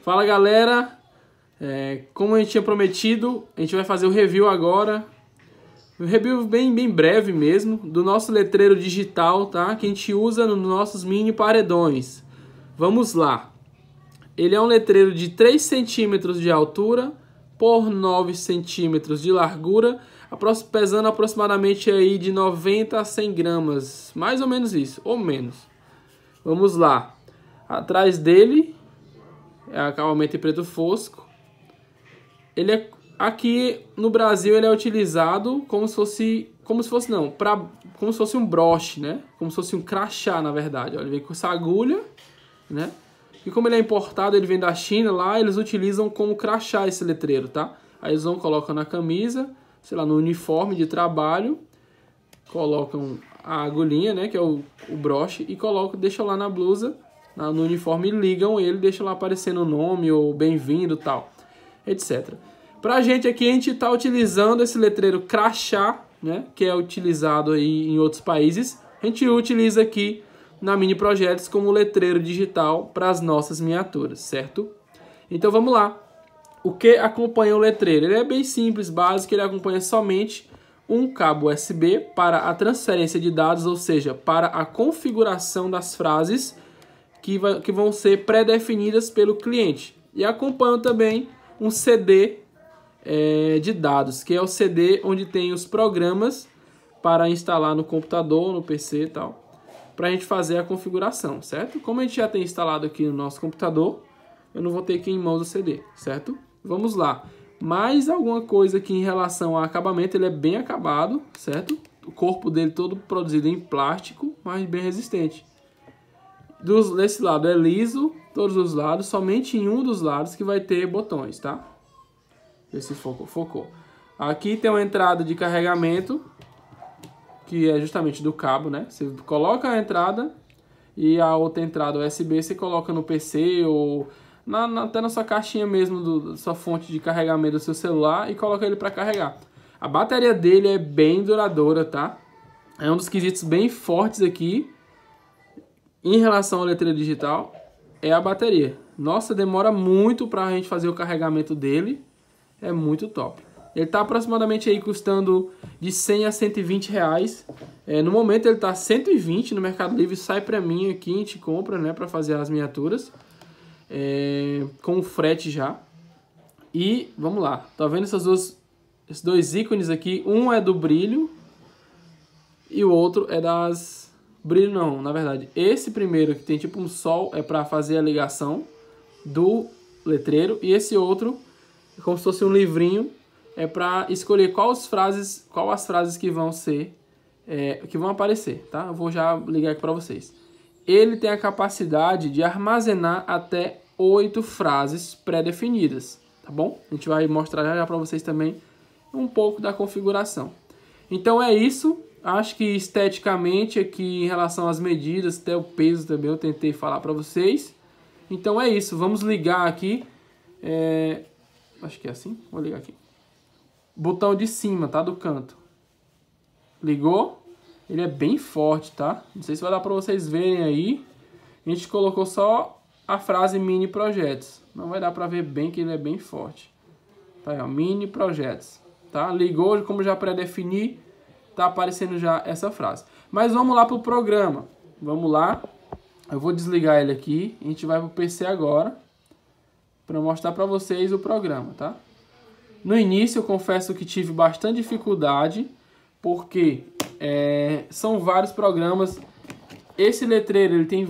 Fala galera, é, como a gente tinha prometido, a gente vai fazer o review agora, um review bem, bem breve mesmo, do nosso letreiro digital, tá? Que a gente usa nos nossos mini paredões. Vamos lá. Ele é um letreiro de 3 centímetros de altura por 9 centímetros de largura, pesando aproximadamente aí de 90 a 100 gramas, mais ou menos isso, ou menos. Vamos lá. Atrás dele é acabamento em preto fosco. Ele é, aqui no Brasil ele é utilizado como se fosse, como se fosse não, para como se fosse um broche, né? Como se fosse um crachá, na verdade. ele vem com essa agulha, né? E como ele é importado, ele vem da China, lá eles utilizam como crachá esse letreiro, tá? Aí eles vão colocam na camisa, sei lá, no uniforme de trabalho, colocam a agulhinha, né, que é o, o broche, e coloca, deixam lá na blusa ah, no uniforme, ligam ele, deixam lá aparecendo o nome ou bem-vindo tal, etc. Pra gente aqui, a gente está utilizando esse letreiro crachá, né, que é utilizado aí em outros países. A gente utiliza aqui na Mini Projetos como letreiro digital para as nossas miniaturas, certo? Então vamos lá. O que acompanha o letreiro? Ele é bem simples, básico, ele acompanha somente um cabo USB para a transferência de dados, ou seja, para a configuração das frases que, que vão ser pré-definidas pelo cliente. E acompanham também um CD é, de dados, que é o CD onde tem os programas para instalar no computador, no PC e tal, para a gente fazer a configuração, certo? Como a gente já tem instalado aqui no nosso computador, eu não vou ter aqui em mãos o CD, certo? Vamos lá. Mais alguma coisa aqui em relação ao acabamento, ele é bem acabado, certo? O corpo dele todo produzido em plástico, mas bem resistente dos, desse lado é liso, todos os lados, somente em um dos lados que vai ter botões, tá? Esse focou, focou. Aqui tem uma entrada de carregamento, que é justamente do cabo, né? Você coloca a entrada e a outra entrada USB você coloca no PC ou na, na, até na sua caixinha mesmo, do, da sua fonte de carregamento do seu celular e coloca ele para carregar. A bateria dele é bem duradoura, tá? É um dos quesitos bem fortes aqui, em relação à letra digital, é a bateria. Nossa, demora muito para a gente fazer o carregamento dele. É muito top. Ele está aproximadamente aí custando de 100 a 120 reais. É, no momento ele está 120 no Mercado Livre, sai para mim aqui, a gente compra né, para fazer as miniaturas. É, com o frete já. E vamos lá, tá vendo essas duas, esses dois ícones aqui? Um é do brilho e o outro é das Brilho não, na verdade. Esse primeiro que tem tipo um sol é para fazer a ligação do letreiro e esse outro é como se fosse um livrinho é para escolher quais frases, qual as frases que vão ser é, que vão aparecer, tá? Eu vou já ligar aqui para vocês. Ele tem a capacidade de armazenar até oito frases pré-definidas, tá bom? A gente vai mostrar já, já para vocês também um pouco da configuração. Então é isso. Acho que esteticamente aqui em relação às medidas, até o peso também eu tentei falar para vocês. Então é isso, vamos ligar aqui. É... Acho que é assim, vou ligar aqui. Botão de cima, tá? Do canto. Ligou? Ele é bem forte, tá? Não sei se vai dar para vocês verem aí. A gente colocou só a frase mini projetos. Não vai dar para ver bem que ele é bem forte. Tá aí, ó, mini projetos. Tá? Ligou, como já pré-defini, tá aparecendo já essa frase. Mas vamos lá para o programa. Vamos lá. Eu vou desligar ele aqui. A gente vai para o PC agora para mostrar para vocês o programa, tá? No início, eu confesso que tive bastante dificuldade, porque é, são vários programas. Esse letreiro ele tem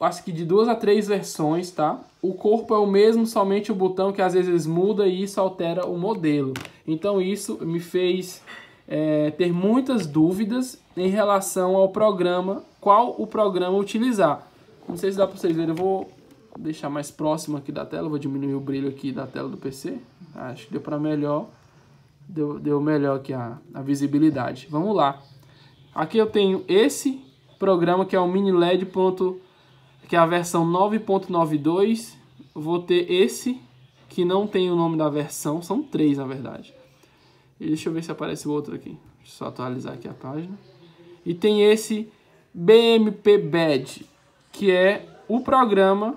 acho que de duas a três versões, tá? O corpo é o mesmo, somente o botão que às vezes muda e isso altera o modelo. Então isso me fez é, ter muitas dúvidas em relação ao programa, qual o programa utilizar. Não sei se dá para vocês verem, eu vou deixar mais próximo aqui da tela, vou diminuir o brilho aqui da tela do PC. Acho que deu para melhor, deu, deu melhor aqui a, a visibilidade. Vamos lá. Aqui eu tenho esse programa que é o Mini LED. Ponto, que é a versão 9.92. Vou ter esse que não tem o nome da versão, são três na verdade. E deixa eu ver se aparece outro aqui. Deixa eu só atualizar aqui a página. E tem esse BMP Badge, que é o programa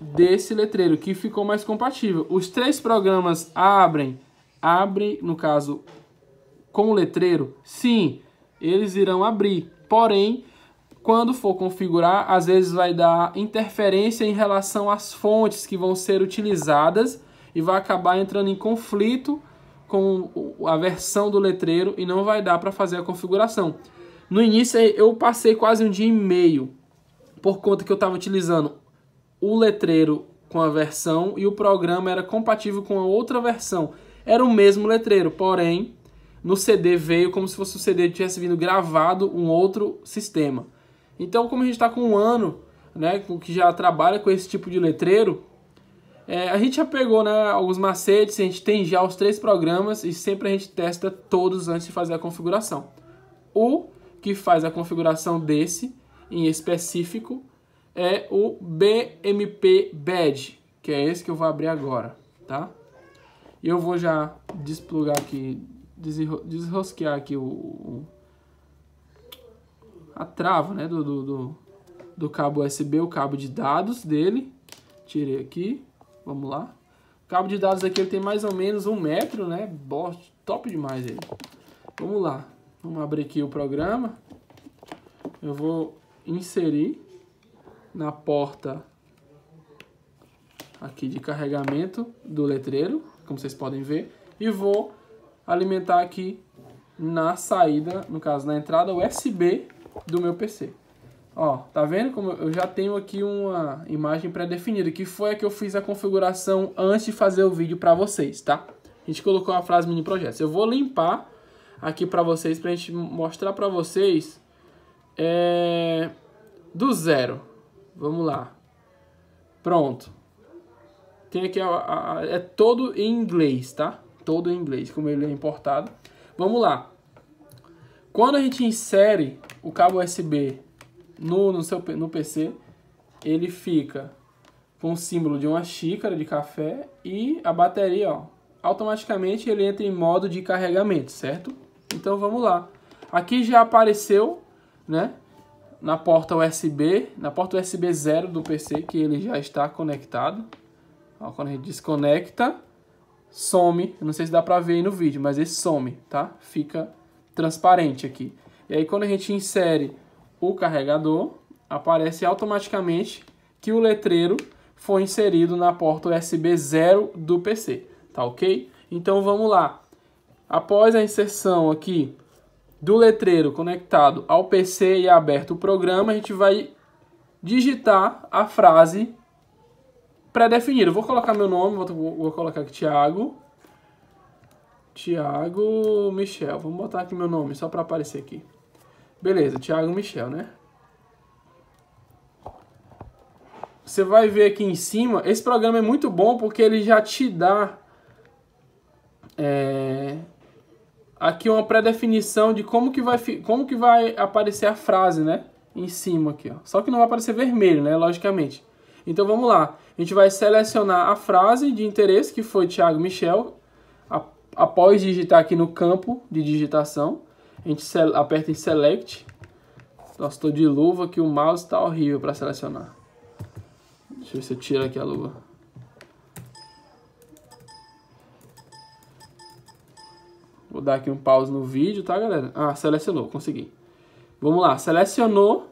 desse letreiro, que ficou mais compatível. Os três programas abrem, abre no caso, com o letreiro, sim, eles irão abrir. Porém, quando for configurar, às vezes vai dar interferência em relação às fontes que vão ser utilizadas e vai acabar entrando em conflito com a versão do letreiro e não vai dar para fazer a configuração. No início eu passei quase um dia e meio por conta que eu estava utilizando o letreiro com a versão e o programa era compatível com a outra versão. Era o mesmo letreiro, porém no CD veio como se fosse o CD tivesse vindo gravado um outro sistema. Então, como a gente está com um ano, né, que já trabalha com esse tipo de letreiro, é, a gente já pegou né, alguns macetes, a gente tem já os três programas e sempre a gente testa todos antes de fazer a configuração. O que faz a configuração desse, em específico, é o BMP Badge, que é esse que eu vou abrir agora, tá? E eu vou já desplugar aqui, desrosquear aqui o, o a trava né, do, do, do, do cabo USB, o cabo de dados dele. Tirei aqui. Vamos lá. Cabo de dados aqui ele tem mais ou menos um metro, né? Bote, top demais ele. Vamos lá. Vamos abrir aqui o programa. Eu vou inserir na porta aqui de carregamento do letreiro, como vocês podem ver, e vou alimentar aqui na saída, no caso na entrada USB do meu PC. Ó, tá vendo como eu já tenho aqui uma imagem pré-definida, que foi a que eu fiz a configuração antes de fazer o vídeo para vocês, tá? A gente colocou a frase mini projetos. Eu vou limpar aqui para vocês, pra gente mostrar para vocês é, do zero. Vamos lá. Pronto. Tem aqui, a, a, a, é todo em inglês, tá? Todo em inglês, como ele é importado. Vamos lá. Quando a gente insere o cabo USB no, no, seu, no PC, ele fica com o símbolo de uma xícara de café e a bateria, ó, automaticamente ele entra em modo de carregamento, certo? Então vamos lá. Aqui já apareceu, né, na porta USB, na porta USB 0 do PC, que ele já está conectado. Ó, quando a gente desconecta, some, não sei se dá pra ver aí no vídeo, mas esse some, tá? Fica transparente aqui. E aí quando a gente insere o carregador, aparece automaticamente que o letreiro foi inserido na porta USB 0 do PC, tá ok? Então vamos lá. Após a inserção aqui do letreiro conectado ao PC e aberto o programa, a gente vai digitar a frase pré-definida. Vou colocar meu nome, vou, vou colocar aqui Thiago. Thiago Michel. Vamos botar aqui meu nome, só para aparecer aqui. Beleza, Thiago Michel, né? Você vai ver aqui em cima, esse programa é muito bom porque ele já te dá é, aqui uma pré-definição de como que, vai, como que vai aparecer a frase, né? Em cima aqui, ó. Só que não vai aparecer vermelho, né? Logicamente. Então vamos lá. A gente vai selecionar a frase de interesse, que foi Thiago Michel, após digitar aqui no campo de digitação a gente aperta em Select. Nossa, estou de luva que o mouse está horrível para selecionar. Deixa eu ver se eu tiro aqui a luva. Vou dar aqui um pause no vídeo, tá, galera? Ah, selecionou, consegui. Vamos lá, selecionou.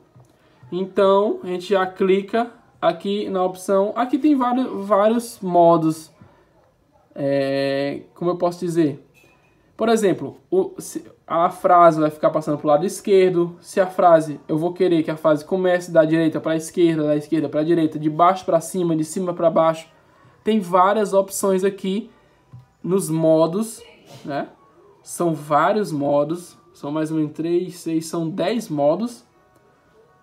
Então, a gente já clica aqui na opção... Aqui tem vários, vários modos. É, como eu posso dizer? Por exemplo, o, a frase vai ficar passando para o lado esquerdo. Se a frase, eu vou querer que a frase comece da direita para a esquerda, da esquerda para a direita, de baixo para cima, de cima para baixo. Tem várias opções aqui nos modos, né? São vários modos, são mais um, três, seis, são dez modos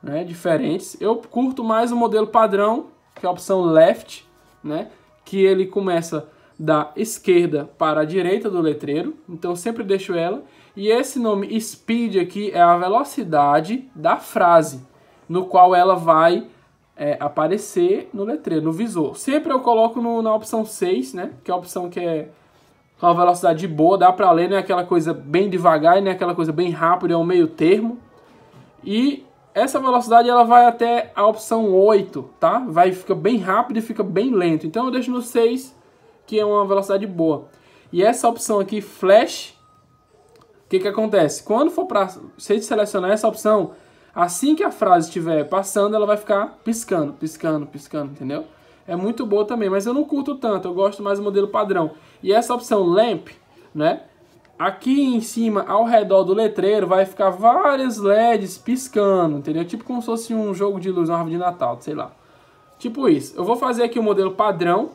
né, diferentes. Eu curto mais o modelo padrão, que é a opção left, né? Que ele começa da esquerda para a direita do letreiro, então sempre deixo ela. E esse nome speed aqui é a velocidade da frase, no qual ela vai é, aparecer no letreiro, no visor. Sempre eu coloco no, na opção 6, né, que é a opção que é uma velocidade boa, dá para ler, não é aquela coisa bem devagar, não é aquela coisa bem rápida, é um meio termo. E essa velocidade ela vai até a opção 8, tá? Vai, fica bem rápido e fica bem lento. Então eu deixo no 6 que é uma velocidade boa. E essa opção aqui, Flash, o que, que acontece? Quando for para você selecionar essa opção, assim que a frase estiver passando, ela vai ficar piscando, piscando, piscando, entendeu? É muito boa também, mas eu não curto tanto, eu gosto mais do modelo padrão. E essa opção Lamp, né? Aqui em cima, ao redor do letreiro, vai ficar várias LEDs piscando, entendeu? Tipo como se fosse um jogo de luz, uma árvore de Natal, sei lá. Tipo isso. Eu vou fazer aqui o modelo padrão,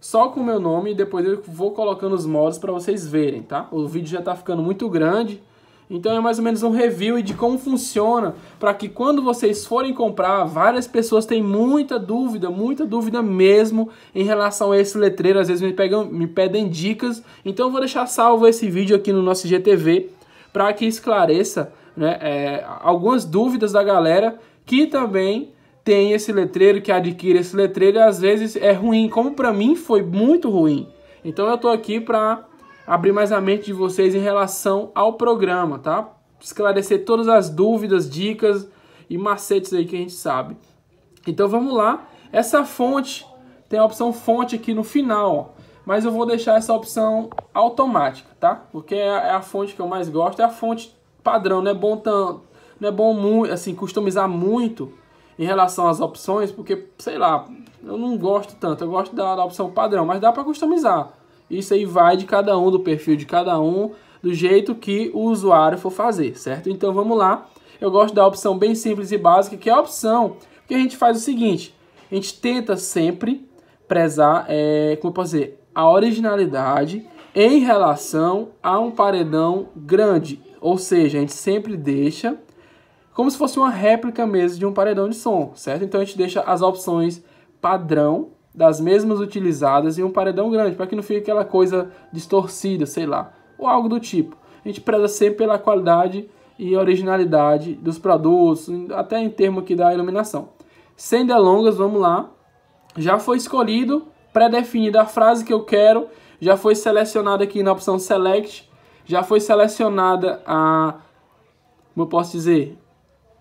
só com o meu nome e depois eu vou colocando os modos para vocês verem, tá? O vídeo já está ficando muito grande, então é mais ou menos um review de como funciona, para que quando vocês forem comprar, várias pessoas têm muita dúvida, muita dúvida mesmo em relação a esse letreiro, às vezes me, pegam, me pedem dicas, então eu vou deixar salvo esse vídeo aqui no nosso GTV, para que esclareça né, é, algumas dúvidas da galera que também tem esse letreiro, que adquire esse letreiro e às vezes é ruim, como para mim foi muito ruim. Então eu tô aqui para abrir mais a mente de vocês em relação ao programa, tá? Esclarecer todas as dúvidas, dicas e macetes aí que a gente sabe. Então vamos lá. Essa fonte tem a opção fonte aqui no final, ó. mas eu vou deixar essa opção automática, tá? Porque é a é fonte que eu mais gosto, é a fonte padrão, não é bom tanto, não é bom muito assim customizar muito em relação às opções, porque, sei lá, eu não gosto tanto, eu gosto da, da opção padrão, mas dá para customizar. Isso aí vai de cada um, do perfil de cada um, do jeito que o usuário for fazer, certo? Então vamos lá. Eu gosto da opção bem simples e básica, que é a opção que a gente faz o seguinte: a gente tenta sempre prezar, é, como eu posso dizer, a originalidade em relação a um paredão grande. Ou seja, a gente sempre deixa como se fosse uma réplica mesmo de um paredão de som, certo? Então a gente deixa as opções padrão das mesmas utilizadas em um paredão grande, para que não fique aquela coisa distorcida, sei lá, ou algo do tipo. A gente preza sempre pela qualidade e originalidade dos produtos, até em termos aqui da iluminação. Sem delongas, vamos lá. Já foi escolhido, pré-definida a frase que eu quero, já foi selecionada aqui na opção Select, já foi selecionada a, como eu posso dizer,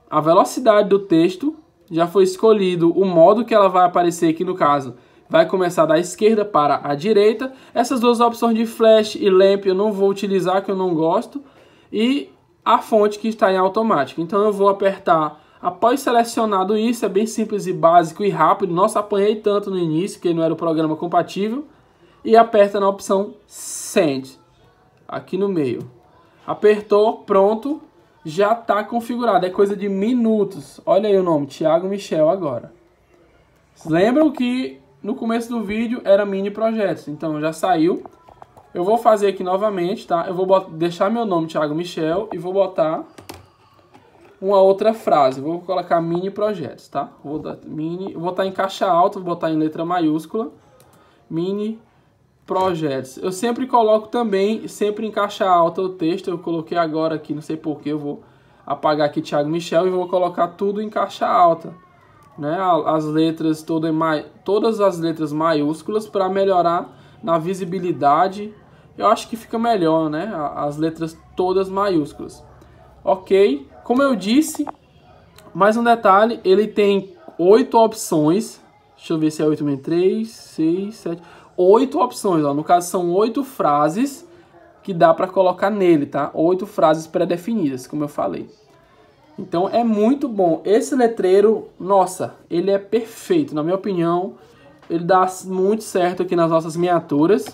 a velocidade do texto, já foi escolhido o modo que ela vai aparecer aqui no caso. Vai começar da esquerda para a direita. Essas duas opções de flash e lamp eu não vou utilizar, que eu não gosto. E a fonte que está em automático. Então eu vou apertar após selecionado isso. É bem simples e básico e rápido. Nossa, apanhei tanto no início, que não era o programa compatível. E aperta na opção Send. Aqui no meio. Apertou, pronto já está configurado. É coisa de minutos. Olha aí o nome, Thiago Michel agora. Lembram que no começo do vídeo era mini projetos, então já saiu. Eu vou fazer aqui novamente, tá? Eu vou deixar meu nome, Thiago Michel, e vou botar uma outra frase. Vou colocar mini projetos, tá? Vou botar vou botar em caixa alta, vou botar em letra maiúscula. Mini projetos. Eu sempre coloco também, sempre em caixa alta o texto, eu coloquei agora aqui, não sei porquê, eu vou apagar aqui Thiago Michel e vou colocar tudo em caixa alta. Né? As letras mai todas as letras maiúsculas para melhorar na visibilidade. Eu acho que fica melhor, né? As letras todas maiúsculas. Ok? Como eu disse, mais um detalhe, ele tem oito opções. Deixa eu ver se é 8, 6, 6, 7 oito opções. Ó. No caso, são oito frases que dá para colocar nele, tá? Oito frases pré-definidas, como eu falei. Então é muito bom. Esse letreiro, nossa, ele é perfeito. Na minha opinião, ele dá muito certo aqui nas nossas miniaturas.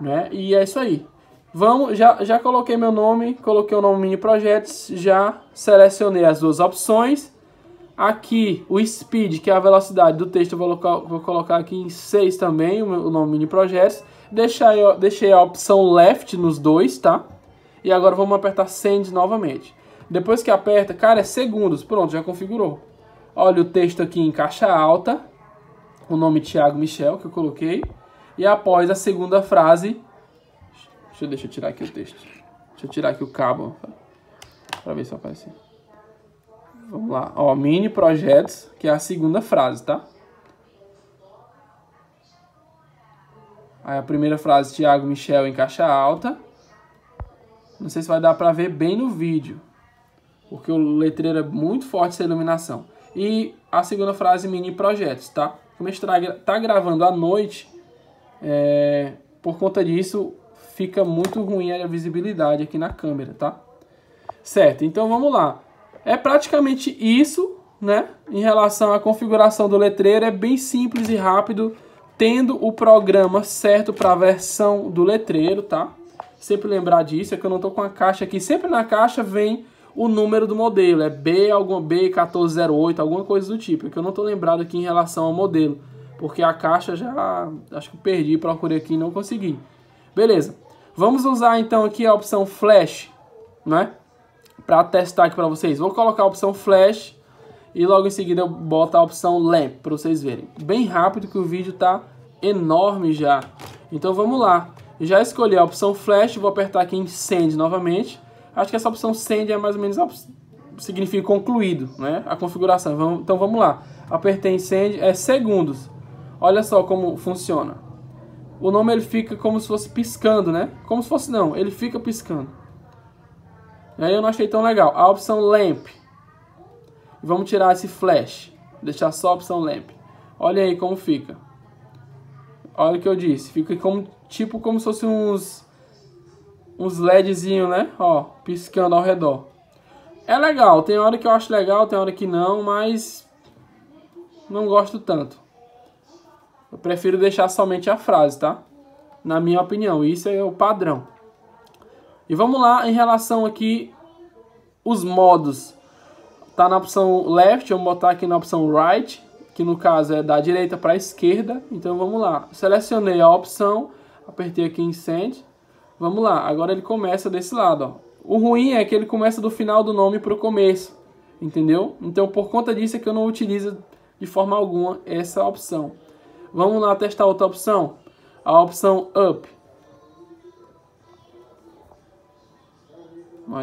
Né? E é isso aí. Vamos, já, já coloquei meu nome, coloquei o nome Mini Projetos, já selecionei as duas opções Aqui, o speed, que é a velocidade do texto, eu vou colocar, vou colocar aqui em 6 também, o nome mini projetos. Deixei, deixei a opção left nos dois, tá? E agora vamos apertar send novamente. Depois que aperta, cara, é segundos. Pronto, já configurou. Olha o texto aqui em caixa alta, o nome Thiago Michel, que eu coloquei. E após a segunda frase... Deixa, deixa eu tirar aqui o texto. Deixa eu tirar aqui o cabo, para ver se aparece. Vamos lá, ó, mini projetos, que é a segunda frase, tá? Aí a primeira frase, Tiago Michel em caixa alta. Não sei se vai dar para ver bem no vídeo, porque o letreiro é muito forte essa iluminação. E a segunda frase, mini projetos, tá? Como a gente tá gravando à noite, é, por conta disso, fica muito ruim a visibilidade aqui na câmera, tá? Certo, então vamos lá. É praticamente isso, né? Em relação à configuração do letreiro, é bem simples e rápido, tendo o programa certo para a versão do letreiro, tá? Sempre lembrar disso, é que eu não tô com a caixa aqui. Sempre na caixa vem o número do modelo, é B alguma B1408, alguma coisa do tipo, é que eu não tô lembrado aqui em relação ao modelo, porque a caixa já acho que perdi, procurei aqui e não consegui. Beleza. Vamos usar então aqui a opção flash, né? para testar aqui para vocês. Vou colocar a opção flash e logo em seguida eu boto a opção lamp para vocês verem. Bem rápido que o vídeo tá enorme já. Então vamos lá. Já escolhi a opção flash, vou apertar aqui em send novamente. Acho que essa opção send é mais ou menos significa concluído, né? A configuração. Vamos, então vamos lá. Apertei em send, é segundos. Olha só como funciona. O nome ele fica como se fosse piscando, né? Como se fosse não, ele fica piscando. Né? Eu não achei tão legal. A opção Lamp. Vamos tirar esse flash. Deixar só a opção Lamp. Olha aí como fica. Olha o que eu disse. Fica como, tipo como se fosse uns, uns ledzinho né? Ó, piscando ao redor. É legal. Tem hora que eu acho legal, tem hora que não, mas não gosto tanto. Eu prefiro deixar somente a frase, tá? Na minha opinião, isso é o padrão. E vamos lá em relação aqui os modos. Tá na opção left, eu vou botar aqui na opção right, que no caso é da direita para a esquerda. Então vamos lá. Selecionei a opção, apertei aqui em send. Vamos lá, agora ele começa desse lado, ó. O ruim é que ele começa do final do nome para o começo, entendeu? Então por conta disso é que eu não utilizo de forma alguma essa opção. Vamos lá testar outra opção, a opção up.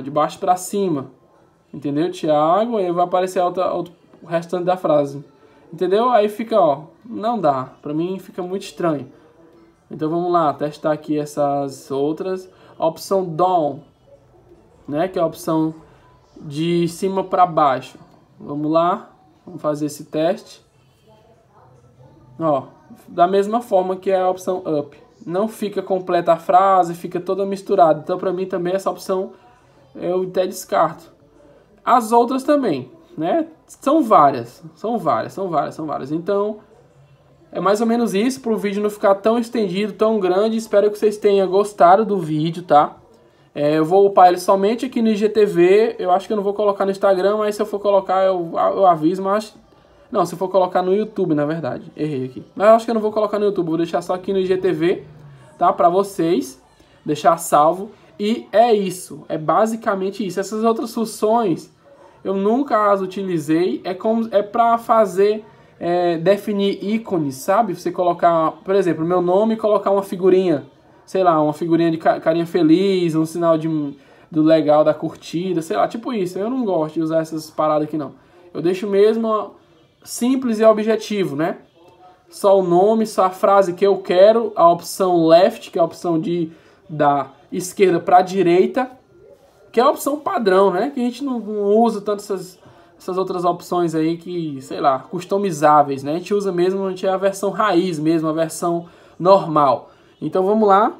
de baixo para cima. Entendeu? Tiago, aí vai aparecer outra, o restante da frase. Entendeu? Aí fica, ó, não dá. Para mim fica muito estranho. Então vamos lá, testar aqui essas outras. A opção down, né, que é a opção de cima para baixo. Vamos lá, vamos fazer esse teste. Ó, da mesma forma que é a opção up. Não fica completa a frase, fica toda misturada. Então para mim também essa opção eu até descarto. As outras também, né? São várias, são várias, são várias, são várias. Então, é mais ou menos isso para o vídeo não ficar tão estendido, tão grande. Espero que vocês tenham gostado do vídeo, tá? É, eu vou upar ele somente aqui no IGTV. Eu acho que eu não vou colocar no Instagram, mas se eu for colocar eu, eu aviso. Mas. Não, se eu for colocar no YouTube, na verdade. Errei aqui. Mas eu acho que eu não vou colocar no YouTube. Vou deixar só aqui no IGTV, tá? Para vocês. Deixar salvo. E é isso, é basicamente isso. Essas outras funções eu nunca as utilizei, é como é para fazer é, definir ícones, sabe? Você colocar, por exemplo, meu nome e colocar uma figurinha, sei lá, uma figurinha de carinha feliz, um sinal de, do legal da curtida, sei lá, tipo isso. Eu não gosto de usar essas paradas aqui não. Eu deixo mesmo simples e objetivo, né? Só o nome, só a frase que eu quero, a opção left, que é a opção de da esquerda para a direita, que é a opção padrão, né? Que a gente não, não usa tanto essas, essas outras opções aí que, sei lá, customizáveis, né? A gente usa mesmo, a gente é a versão raiz mesmo, a versão normal. Então vamos lá.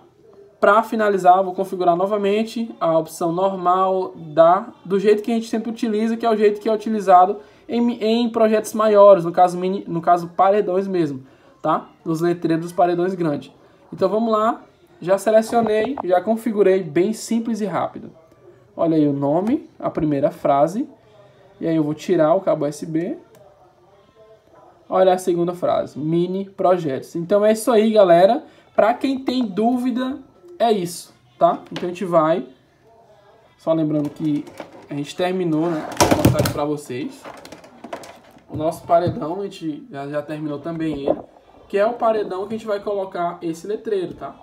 Para finalizar, vou configurar novamente a opção normal da do jeito que a gente sempre utiliza, que é o jeito que é utilizado em, em projetos maiores, no caso mini, no caso paredões mesmo, tá? Nos letreiros dos paredões grandes. Então vamos lá, já selecionei, já configurei bem simples e rápido. Olha aí o nome, a primeira frase. E aí eu vou tirar o cabo USB. Olha a segunda frase, mini projetos. Então é isso aí, galera. Para quem tem dúvida, é isso, tá? Então a gente vai... Só lembrando que a gente terminou, né? Vou mostrar aqui pra vocês. O nosso paredão, a gente já, já terminou também ele. Que é o paredão que a gente vai colocar esse letreiro, tá?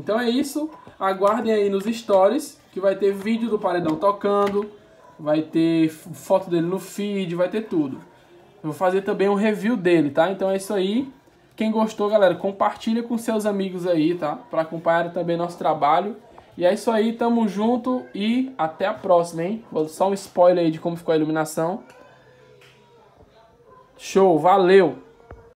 Então é isso. Aguardem aí nos stories que vai ter vídeo do Paredão tocando, vai ter foto dele no feed, vai ter tudo. Eu vou fazer também um review dele, tá? Então é isso aí. Quem gostou, galera, compartilha com seus amigos aí, tá? Para acompanhar também nosso trabalho. E é isso aí, tamo junto e até a próxima, hein? Vou só um spoiler aí de como ficou a iluminação. Show, valeu!